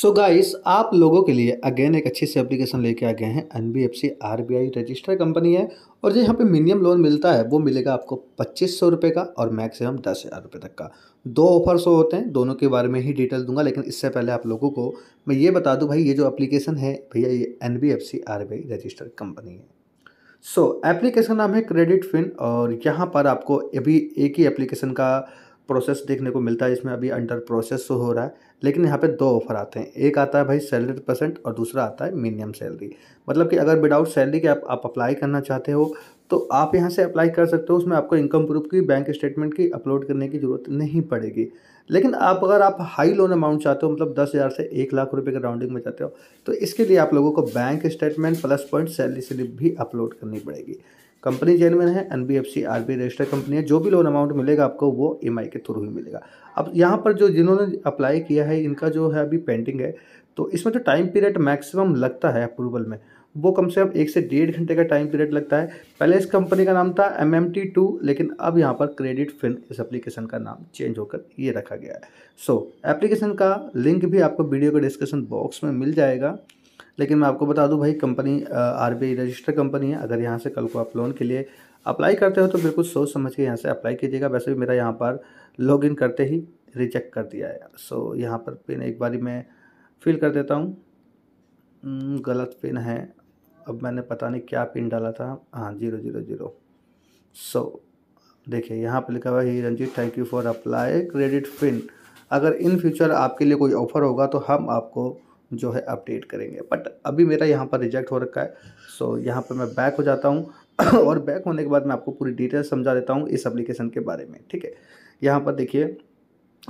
सो so guys आप लोगों के लिए अगेन एक अच्छी सी एप्लीकेशन लेके आ गए हैं N B F C R B I registered company है और जो यहाँ पे मिनिमम लोन मिलता है वो मिलेगा आपको पच्चीस सौ रुपये का और मैक्सिमम दस हज़ार रुपये तक का दो ऑफर्स हो तो होते हैं दोनों के बारे में ही डिटेल दूंगा लेकिन इससे पहले आप लोगों को मैं ये बता दूँ भाई ये जो एप्लीकेशन है भैया ये N B F C R B I register company है सो so, एप्लीकेशन नाम है क्रेडिट फिन और यहाँ पर आपको अभी एक ही एप्लीकेशन का प्रोसेस देखने को मिलता है इसमें अभी अंडर प्रोसेस तो हो रहा है लेकिन यहाँ पे दो ऑफर आते हैं एक आता है भाई सैलरी परसेंट और दूसरा आता है मिनिमम सैलरी मतलब कि अगर विदाउट सैलरी के आप आप अप्लाई करना चाहते हो तो आप यहाँ से अप्लाई कर सकते हो उसमें आपको इनकम प्रूफ की बैंक स्टेटमेंट की अपलोड करने की ज़रूरत नहीं पड़ेगी लेकिन आप अगर आप हाई लोन अमाउंट चाहते हो मतलब दस हज़ार से एक लाख रुपए के राउंडिंग में चाहते हो तो इसके लिए आप लोगों को bank statement plus point salary slip भी अपलोड करनी पड़ेगी कंपनी जेनविन है N B F C R B register company है जो भी लोन अमाउंट मिलेगा आपको वो ई e के थ्रू ही मिलेगा अब यहाँ पर जो जिन्होंने अप्लाई किया है इनका जो है अभी पेंडिंग है तो इसमें जो टाइम पीरियड मैक्सिमम लगता है अप्रूवल में वो कम से कम एक से डेढ़ घंटे का टाइम पीरियड लगता है पहले इस कंपनी का नाम था एम एम टी टू लेकिन अब यहाँ पर क्रेडिट फिन इस एप्लीकेशन का नाम चेंज होकर ये रखा गया है सो so, एप्लीकेशन का लिंक भी आपको वीडियो के डिस्क्रिप्शन बॉक्स में मिल जाएगा लेकिन मैं आपको बता दूं भाई company R B register company है अगर यहाँ से कल को आप लोन के लिए अप्लाई करते हो तो बिल्कुल सोच समझ के यहाँ से अप्लाई कीजिएगा वैसे भी मेरा यहाँ पर लॉग इन करते ही रिजेक्ट कर दिया है सो यहाँ पर पिन एक बारी मैं फिल कर देता हूँ गलत पिन है अब मैंने पता नहीं क्या पिन डाला था हाँ जीरो जीरो जीरो सो देखिए यहाँ पर लिखा हुआ ही Ranjit thank you for apply credit pin अगर इन फ्यूचर आपके लिए कोई ऑफर होगा तो हम आपको जो है अपडेट करेंगे बट अभी मेरा यहाँ पर रिजेक्ट हो रखा है सो so, यहाँ पर मैं बैक हो जाता हूँ और बैक होने के बाद मैं आपको पूरी डिटेल समझा देता हूँ इस अप्लीकेशन के बारे में ठीक है यहाँ पर देखिए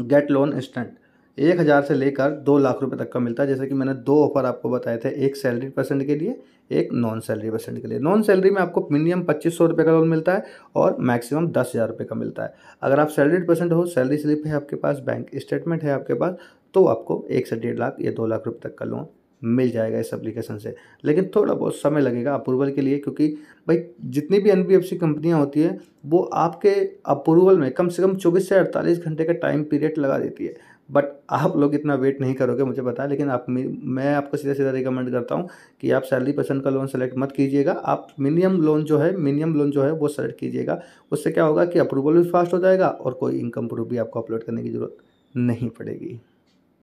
गेट लोन इंस्टेंट एक हज़ार से लेकर दो लाख रुपए तक का मिलता है जैसे कि मैंने दो ऑफर आपको बताए थे एक सैलरी परसेंट के लिए एक नॉन सैलरी परसेंट के लिए नॉन सैलरी में आपको मिनिमम पच्चीस सौ रुपये का लोन मिलता है और मैक्सिमम दस हज़ार रुपये का मिलता है अगर आप सैलरी परसेंट हो सैलरी स्लिप है आपके पास बैंक स्टेटमेंट है आपके पास तो आपको एक से डेढ़ लाख या दो लाख रुपये तक का लोन मिल जाएगा इस एप्लीकेशन से लेकिन थोड़ा बहुत समय लगेगा अप्रूवल के लिए क्योंकि भाई जितनी भी एन कंपनियां होती है वो आपके अप्रूवल में कम से कम 24 से 48 घंटे का टाइम पीरियड लगा देती है बट आप लोग इतना वेट नहीं करोगे मुझे पता है लेकिन आप मैं आपको सीधा सीधा रिकमेंड करता हूँ कि आप सैलरी परसेंट का लोन सेलेक्ट मत कीजिएगा आप मिनिमम लोन जो है मिनिमम लोन जो है वो सेलेक्ट कीजिएगा उससे क्या होगा कि अप्रूवल भी फास्ट हो जाएगा और कोई इनकम प्रूफ भी आपको अपलोड करने की ज़रूरत नहीं पड़ेगी